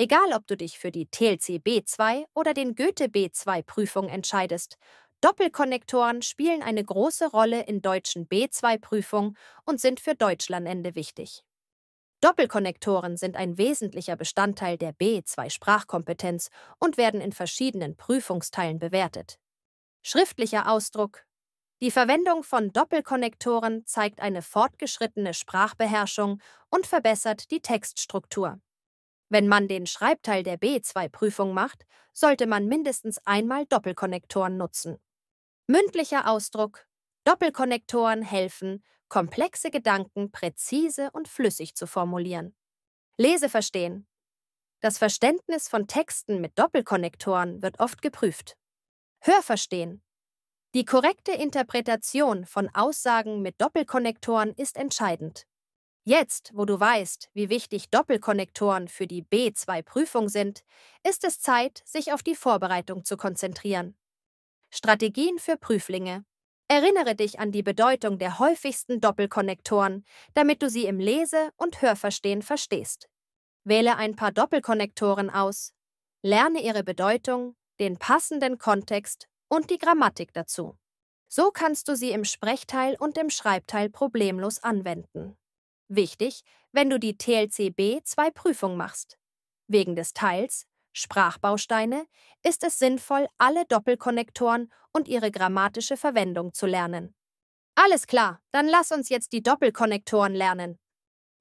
Egal, ob du dich für die TLC B2 oder den Goethe B2-Prüfung entscheidest, Doppelkonnektoren spielen eine große Rolle in deutschen B2-Prüfungen und sind für Deutschlandende wichtig. Doppelkonnektoren sind ein wesentlicher Bestandteil der B2-Sprachkompetenz und werden in verschiedenen Prüfungsteilen bewertet. Schriftlicher Ausdruck Die Verwendung von Doppelkonnektoren zeigt eine fortgeschrittene Sprachbeherrschung und verbessert die Textstruktur. Wenn man den Schreibteil der B2-Prüfung macht, sollte man mindestens einmal Doppelkonnektoren nutzen. Mündlicher Ausdruck Doppelkonnektoren helfen, komplexe Gedanken präzise und flüssig zu formulieren. Leseverstehen. Das Verständnis von Texten mit Doppelkonnektoren wird oft geprüft. Hörverstehen. Die korrekte Interpretation von Aussagen mit Doppelkonnektoren ist entscheidend. Jetzt, wo du weißt, wie wichtig Doppelkonnektoren für die B2-Prüfung sind, ist es Zeit, sich auf die Vorbereitung zu konzentrieren. Strategien für Prüflinge. Erinnere dich an die Bedeutung der häufigsten Doppelkonnektoren, damit du sie im Lese- und Hörverstehen verstehst. Wähle ein paar Doppelkonnektoren aus, lerne ihre Bedeutung, den passenden Kontext und die Grammatik dazu. So kannst du sie im Sprechteil und im Schreibteil problemlos anwenden. Wichtig, wenn du die TLCB 2 Prüfung machst. Wegen des Teils Sprachbausteine ist es sinnvoll, alle Doppelkonnektoren und ihre grammatische Verwendung zu lernen. Alles klar, dann lass uns jetzt die Doppelkonnektoren lernen.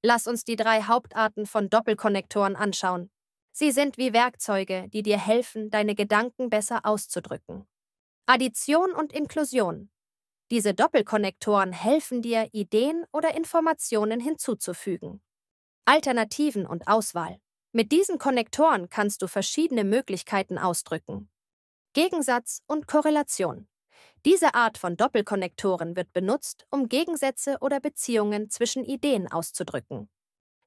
Lass uns die drei Hauptarten von Doppelkonnektoren anschauen. Sie sind wie Werkzeuge, die dir helfen, deine Gedanken besser auszudrücken. Addition und Inklusion. Diese Doppelkonnektoren helfen dir, Ideen oder Informationen hinzuzufügen. Alternativen und Auswahl. Mit diesen Konnektoren kannst du verschiedene Möglichkeiten ausdrücken. Gegensatz und Korrelation. Diese Art von Doppelkonnektoren wird benutzt, um Gegensätze oder Beziehungen zwischen Ideen auszudrücken.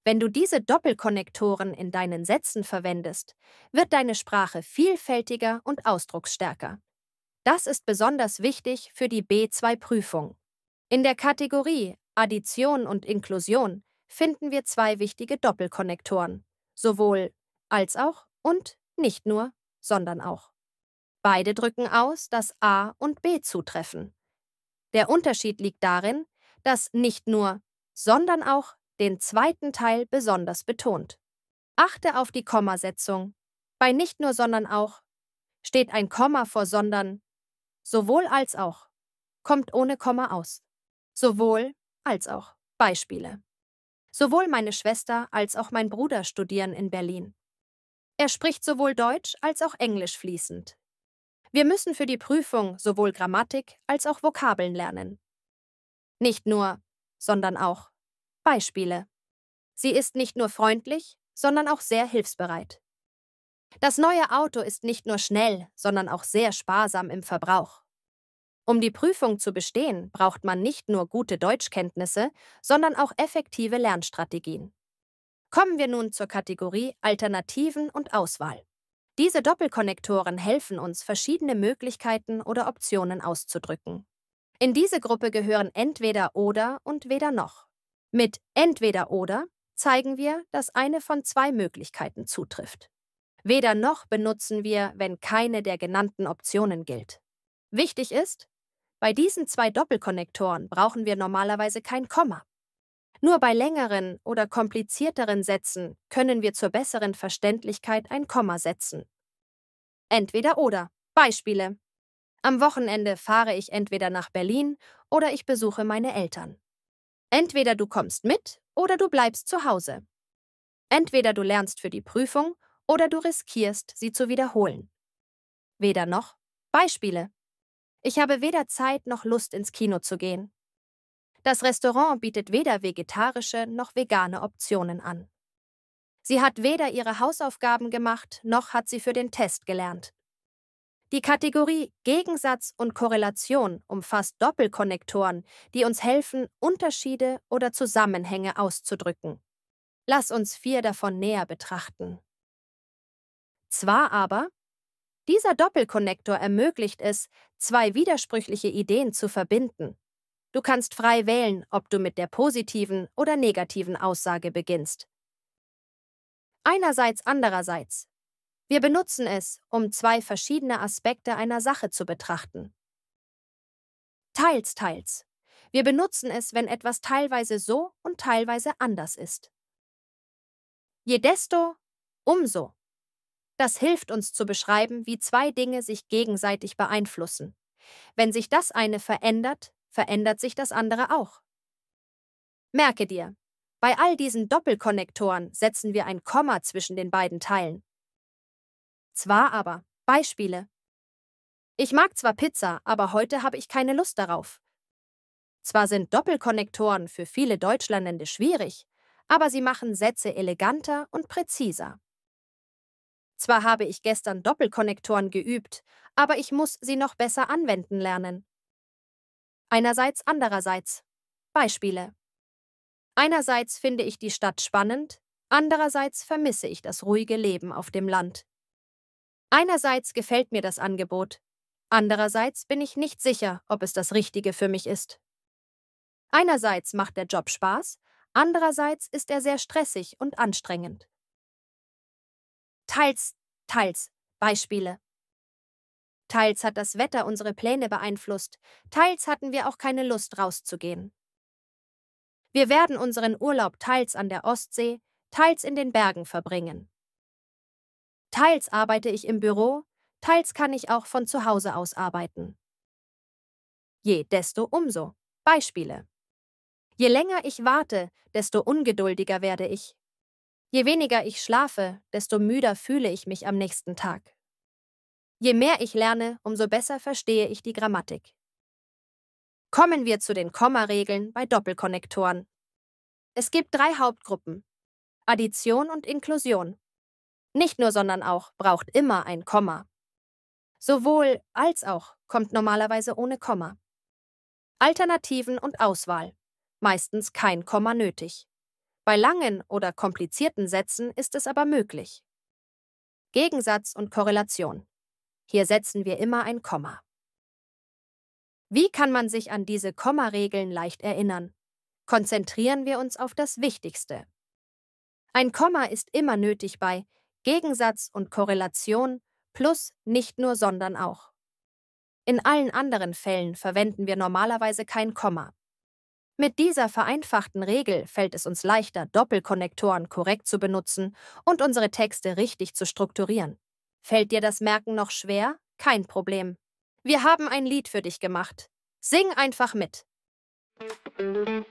Wenn du diese Doppelkonnektoren in deinen Sätzen verwendest, wird deine Sprache vielfältiger und ausdrucksstärker. Das ist besonders wichtig für die B2-Prüfung. In der Kategorie Addition und Inklusion finden wir zwei wichtige Doppelkonnektoren, sowohl als auch und nicht nur, sondern auch. Beide drücken aus, dass A und B zutreffen. Der Unterschied liegt darin, dass nicht nur, sondern auch den zweiten Teil besonders betont. Achte auf die Kommasetzung. Bei nicht nur, sondern auch steht ein Komma vor sondern Sowohl als auch. Kommt ohne Komma aus. Sowohl als auch. Beispiele. Sowohl meine Schwester als auch mein Bruder studieren in Berlin. Er spricht sowohl Deutsch als auch Englisch fließend. Wir müssen für die Prüfung sowohl Grammatik als auch Vokabeln lernen. Nicht nur, sondern auch. Beispiele. Sie ist nicht nur freundlich, sondern auch sehr hilfsbereit. Das neue Auto ist nicht nur schnell, sondern auch sehr sparsam im Verbrauch. Um die Prüfung zu bestehen, braucht man nicht nur gute Deutschkenntnisse, sondern auch effektive Lernstrategien. Kommen wir nun zur Kategorie Alternativen und Auswahl. Diese Doppelkonnektoren helfen uns, verschiedene Möglichkeiten oder Optionen auszudrücken. In diese Gruppe gehören entweder oder und weder noch. Mit entweder oder zeigen wir, dass eine von zwei Möglichkeiten zutrifft. Weder noch benutzen wir, wenn keine der genannten Optionen gilt. Wichtig ist, bei diesen zwei Doppelkonnektoren brauchen wir normalerweise kein Komma. Nur bei längeren oder komplizierteren Sätzen können wir zur besseren Verständlichkeit ein Komma setzen. Entweder oder. Beispiele. Am Wochenende fahre ich entweder nach Berlin oder ich besuche meine Eltern. Entweder du kommst mit oder du bleibst zu Hause. Entweder du lernst für die Prüfung oder du riskierst, sie zu wiederholen. Weder noch. Beispiele. Ich habe weder Zeit noch Lust, ins Kino zu gehen. Das Restaurant bietet weder vegetarische noch vegane Optionen an. Sie hat weder ihre Hausaufgaben gemacht, noch hat sie für den Test gelernt. Die Kategorie Gegensatz und Korrelation umfasst Doppelkonnektoren, die uns helfen, Unterschiede oder Zusammenhänge auszudrücken. Lass uns vier davon näher betrachten. Zwar aber, dieser Doppelkonnektor ermöglicht es, zwei widersprüchliche Ideen zu verbinden. Du kannst frei wählen, ob du mit der positiven oder negativen Aussage beginnst. Einerseits, andererseits. Wir benutzen es, um zwei verschiedene Aspekte einer Sache zu betrachten. Teils, teils. Wir benutzen es, wenn etwas teilweise so und teilweise anders ist. Je desto, umso. Das hilft uns zu beschreiben, wie zwei Dinge sich gegenseitig beeinflussen. Wenn sich das eine verändert, verändert sich das andere auch. Merke dir, bei all diesen Doppelkonnektoren setzen wir ein Komma zwischen den beiden Teilen. Zwar aber, Beispiele. Ich mag zwar Pizza, aber heute habe ich keine Lust darauf. Zwar sind Doppelkonnektoren für viele Deutschlernende schwierig, aber sie machen Sätze eleganter und präziser. Zwar habe ich gestern Doppelkonnektoren geübt, aber ich muss sie noch besser anwenden lernen. Einerseits, andererseits. Beispiele. Einerseits finde ich die Stadt spannend, andererseits vermisse ich das ruhige Leben auf dem Land. Einerseits gefällt mir das Angebot, andererseits bin ich nicht sicher, ob es das Richtige für mich ist. Einerseits macht der Job Spaß, andererseits ist er sehr stressig und anstrengend. Teils, teils. Beispiele. Teils hat das Wetter unsere Pläne beeinflusst, teils hatten wir auch keine Lust rauszugehen. Wir werden unseren Urlaub teils an der Ostsee, teils in den Bergen verbringen. Teils arbeite ich im Büro, teils kann ich auch von zu Hause aus arbeiten. Je desto umso. Beispiele. Je länger ich warte, desto ungeduldiger werde ich. Je weniger ich schlafe, desto müder fühle ich mich am nächsten Tag. Je mehr ich lerne, umso besser verstehe ich die Grammatik. Kommen wir zu den Kommaregeln bei Doppelkonnektoren. Es gibt drei Hauptgruppen: Addition und Inklusion. Nicht nur, sondern auch braucht immer ein Komma. Sowohl als auch kommt normalerweise ohne Komma. Alternativen und Auswahl. Meistens kein Komma nötig. Bei langen oder komplizierten Sätzen ist es aber möglich. Gegensatz und Korrelation. Hier setzen wir immer ein Komma. Wie kann man sich an diese Kommaregeln leicht erinnern? Konzentrieren wir uns auf das Wichtigste. Ein Komma ist immer nötig bei Gegensatz und Korrelation plus nicht nur, sondern auch. In allen anderen Fällen verwenden wir normalerweise kein Komma. Mit dieser vereinfachten Regel fällt es uns leichter, Doppelkonnektoren korrekt zu benutzen und unsere Texte richtig zu strukturieren. Fällt dir das Merken noch schwer? Kein Problem. Wir haben ein Lied für dich gemacht. Sing einfach mit. Aber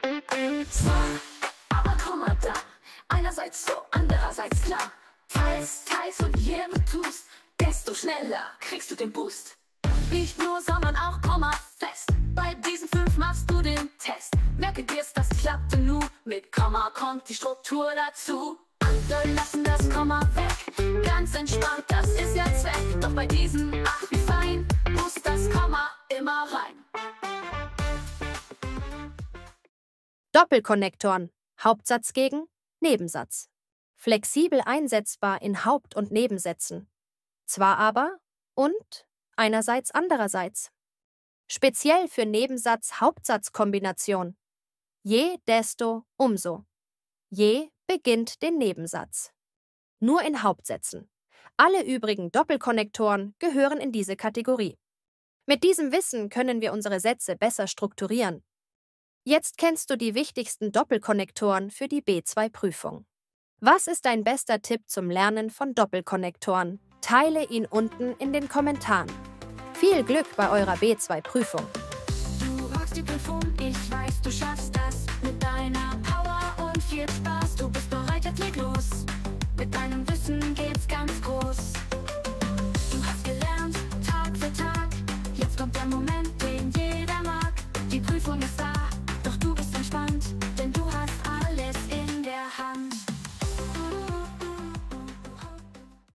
komm mal da, einerseits so, andererseits klar. Falls teils und je tust, desto schneller kriegst du den Boost. Nicht nur, sondern auch Komma fest. Bei diesen fünf machst du den Test. Merke dir's, das klappte nur. Mit Komma kommt die Struktur dazu. Andere lassen das Komma weg. Ganz entspannt, das ist ja Zweck. Doch bei diesen ach wie fein, muss das Komma immer rein. Doppelkonnektoren. Hauptsatz gegen Nebensatz. Flexibel einsetzbar in Haupt- und Nebensätzen. Zwar aber und einerseits andererseits. Speziell für Nebensatz-Hauptsatz-Kombination. Je, desto, umso. Je beginnt den Nebensatz. Nur in Hauptsätzen. Alle übrigen Doppelkonnektoren gehören in diese Kategorie. Mit diesem Wissen können wir unsere Sätze besser strukturieren. Jetzt kennst du die wichtigsten Doppelkonnektoren für die B2-Prüfung. Was ist dein bester Tipp zum Lernen von Doppelkonnektoren? teile ihn unten in den Kommentaren. Viel Glück bei eurer B2-Prüfung. Du rockst die Prüfung, ich weiß, du schaffst das mit deiner Power und viel Spaß. Du bist bereit, jetzt leg los. Mit deinem Wissen geht's ganz groß.